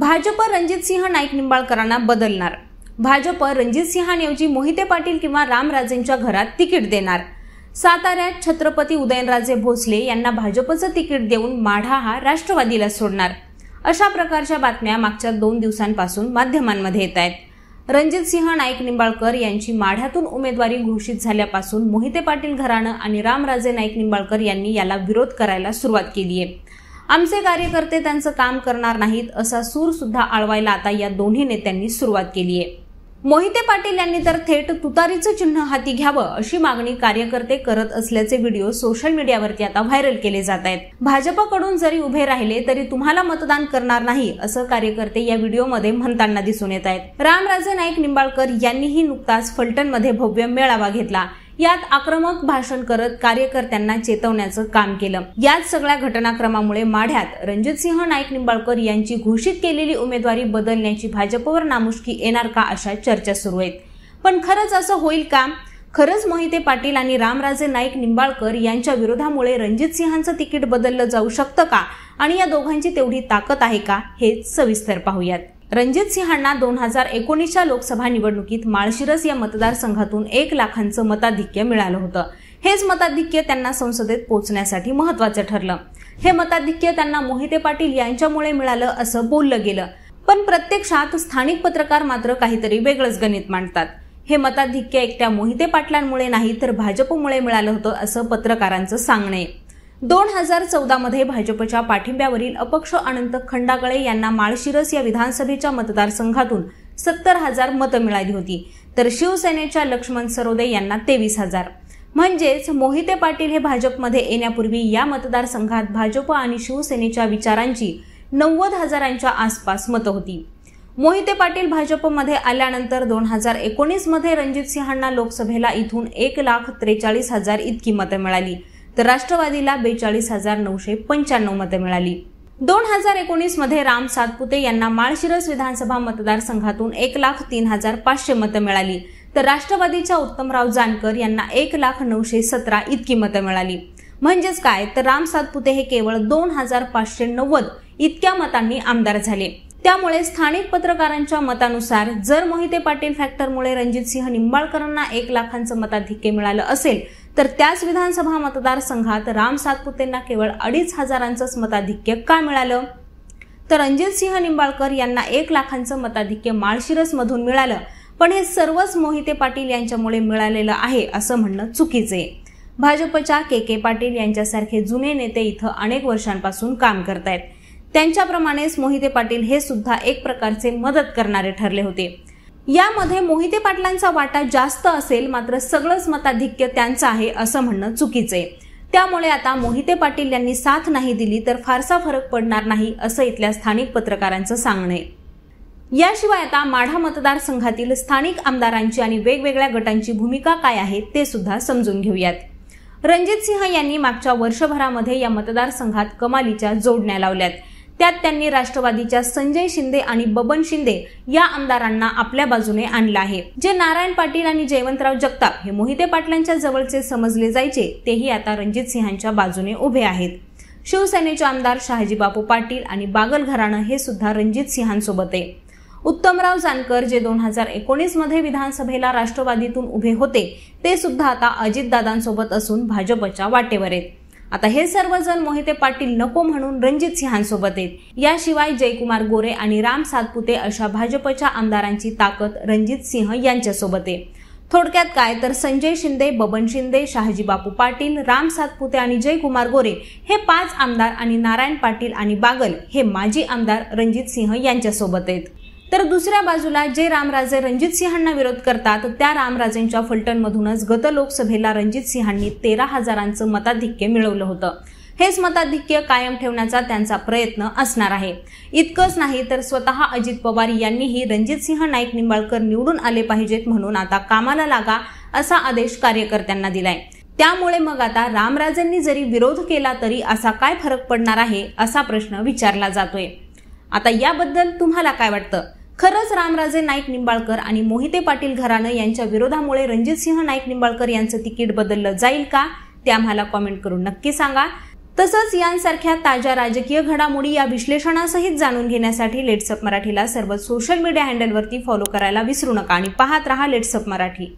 भाजप रणजित सिंह नाईक निंबाळकरांना बदलणार भाजप रणजित सिंहांऐवजी मोहिते पाटील किंवा रामराजेंच्या घरात तिकीट देणार साताऱ्यात छत्रपती उदयनराजे भोसले यांना भाजपचं तिकीट देऊन माढा हा राष्ट्रवादीला सोडणार अशा प्रकारच्या बातम्या मागच्या दोन दिवसांपासून माध्यमांमध्ये येत आहेत रणजित सिंह नाईक निंबाळकर यांची माढ्यातून उमेदवारी घोषित झाल्यापासून मोहिते पाटील घराणं आणि रामराजे नाईक निंबाळकर यांनी याला विरोध करायला सुरुवात केली आहे आमचे कार्यकर्ते त्यांचं काम करणार नाहीत असा सूर सुद्धा आळवायला आता या दोन्ही नेत्यांनी सुरुवात केली आहे मोहिते पाटील यांनी तर थेट तुतारीचं चिन्ह हाती घ्यावं अशी मागणी कार्यकर्ते करत असल्याचे व्हिडिओ सोशल मीडियावरती आता व्हायरल केले जात आहेत भाजपकडून जरी उभे राहिले तरी तुम्हाला मतदान करणार नाही असं कार्यकर्ते या व्हिडिओमध्ये म्हणताना दिसून येत आहेत रामराजे नाईक निंबाळकर यांनीही नुकताच फलटणमध्ये भव्य मेळावा घेतला यात आक्रमक भाषण करत कार्यकर्त्यांना चेतवण्याचं काम केलं याच सगळ्या घटनाक्रमामुळे माढ्यात सिंह नाईक निंबाळकर यांची घोषित केलेली उमेदवारी बदलण्याची भाजपवर नामुष्की येणार का अशा चर्चा सुरू आहेत पण खरंच असं होईल का खरंच मोहिते पाटील आणि रामराजे नाईक निंबाळकर यांच्या विरोधामुळे सिंहांचं तिकीट बदललं जाऊ शकतं का आणि या दोघांची तेवढी ताकद आहे का हे सविस्तर पाहूयात रणजित सिंहांना दोन हजार एकोणीसच्या लोकसभा निवडणुकीत माळशिरस या मतदारसंघातून एक लाखांचं मताधिक्य मिळालं होतं हेच मताधिक्य त्यांना संसदेत पोहोचण्यासाठी महत्वाचं ठरलं हे मताधिक्य त्यांना मोहिते पाटील यांच्यामुळे मिळालं असं बोललं गेलं पण प्रत्यक्षात स्थानिक पत्रकार मात्र काहीतरी वेगळंच गणित मांडतात हे मताधिक्य एकट्या मोहिते पाटलांमुळे नाही तर भाजपमुळे मिळालं होतं असं पत्रकारांचं सांगणे दोन हजार चौदामध्ये भाजपच्या पाठिंब्यावरील अपक्ष अनंत खंडागळे यांना माळशिरस या विधानसभेच्या मतदारसंघातून सत्तर हजार मतं मिळाली होती तर शिवसेनेच्या लक्ष्मण सरोदे यांना तेवीस हजार म्हणजेच मोहिते पाटील हे भाजपमध्ये येण्यापूर्वी या मतदारसंघात भाजप आणि शिवसेनेच्या विचारांची नव्वद हजारांच्या आसपास मतं होती मोहिते पाटील भाजपमध्ये आल्यानंतर दोन हजार एकोणीसमध्ये रणजित सिंहांना लोकसभेला इथून एक लाख त्रेचाळीस हजार इतकी मतं मिळाली तर राष्ट्रवादीला बेचाळीस हजार नऊशे पंच्याण्णव मतं मिळाली दोन हजार एकोणीस मध्ये राम सातपुते यांना माळशिरस विधानसभा मतदारसंघातून एक लाख तीन हजार पाचशे मतं मिळाली तर राष्ट्रवादीच्या उत्तमराव जानकर यांना एक लाख नऊशे सतरा इतकी मतं मिळाली म्हणजेच काय तर राम सातपुते हे केवळ दोन हजार पाचशे नव्वद इतक्या मतांनी आमदार झाले त्यामुळे स्थानिक पत्रकारांच्या मतानुसार जर मोहिते पाटील फॅक्टरमुळे रणजितसिंह निंबाळकरांना एक लाखांचं मताधिक्य मिळालं असेल तर त्याच विधानसभा मतदारसंघात राम सातपुतेंना केवळ अडीच हजारांचंच मताधिक्य का मिळालं तर रणजित सिंह निंबाळकर यांना एक लाखांचं मताधिक्य माळशिरसमधून मिळालं पण हे सर्वच मोहिते पाटील यांच्यामुळे मिळालेलं आहे असं म्हणणं चुकीचं आहे भाजपच्या के के पाटील यांच्यासारखे जुने नेते इथं अनेक वर्षांपासून काम करतायत त्यांच्याप्रमाणेच मोहिते पाटील हे सुद्धा एक प्रकारचे मदत करणारे ठरले होते यामध्ये मोहिते पाटलांचा वाटा जास्त असेल मात्र सगळंच मताधिक्य त्यांचं आहे असं म्हणणं चुकीचं आहे त्यामुळे आता मोहिते पाटील यांनी साथ नाही दिली तर फारसा फरक पडणार नाही असं इथल्या स्थानिक पत्रकारांचं सांगणे याशिवाय आता माढा मतदारसंघातील स्थानिक आमदारांची आणि वेगवेगळ्या गटांची भूमिका काय आहे ते सुद्धा समजून घेऊयात रणजित सिंह यांनी मागच्या वर्षभरामध्ये या मतदारसंघात कमालीच्या जोडण्या लावल्यात त्यात त्यांनी राष्ट्रवादीच्या संजय शिंदे आणि बबन शिंदे या आमदारांना आपल्या बाजूने आणलं आहे जे नारायण पाटील आणि जयवंतराव जगताप हे मोहिते पाटलांच्या जवळचे समजले जायचे तेही आता रणजित सिंहांच्या बाजूने उभे आहेत शिवसेनेचे आमदार शहाजी बापू पाटील आणि बागल घराणं हे सुद्धा रणजित सिंहांसोबत आहे उत्तमराव जानकर जे दोन हजार एकोणीस मध्ये विधानसभेला राष्ट्रवादीतून उभे होते ते सुद्धा आता अजितदादांसोबत असून भाजपच्या वाटेवर आहेत आता हे सर्वजण मोहिते पाटील नको म्हणून रणजित सिंहांसोबत आहेत याशिवाय जयकुमार गोरे आणि राम सातपुते अशा भाजपच्या आमदारांची ताकद रणजित सिंह यांच्यासोबत आहे थोडक्यात काय तर संजय शिंदे बबन शिंदे शहाजी बापू पाटील राम सातपुते आणि जयकुमार गोरे हे पाच आमदार आणि नारायण पाटील आणि बागल हे माजी आमदार रणजित सिंह यांच्यासोबत आहेत तर दुसऱ्या बाजूला जे रामराजे रणजित सिंहांना विरोध करतात त्या रामराजेंच्या फलटणमधूनच गत लोकसभेला रणजित सिंहांनी तेरा हजारांचं मताधिक्य मिळवलं होतं हेच मताधिक्य कायम ठेवण्याचा त्यांचा प्रयत्न असणार आहे इतकंच नाही तर स्वतः अजित पवार यांनीही सिंह नाईक निंबाळकर निवडून आले पाहिजेत म्हणून आता कामाला लागा असा आदेश कार्यकर्त्यांना दिलाय त्यामुळे मग आता रामराजेंनी जरी विरोध केला तरी असा काय फरक पडणार आहे असा प्रश्न विचारला जातोय आता याबद्दल तुम्हाला काय वाटतं खरंच रामराजे नाईक निंबाळकर आणि मोहिते पाटील घराणं यांच्या विरोधामुळे रणजितसिंह नाईक निंबाळकर यांचं तिकीट बदललं जाईल का ते आम्हाला कॉमेंट करून नक्की सांगा तसंच यांसारख्या ताज्या राजकीय घडामोडी या विश्लेषणासहित जाणून घेण्यासाठी लेट्सअप मराठीला सर्व सोशल मीडिया हँडलवरती फॉलो करायला विसरू नका आणि पाहत रहा लेट्सअप मराठी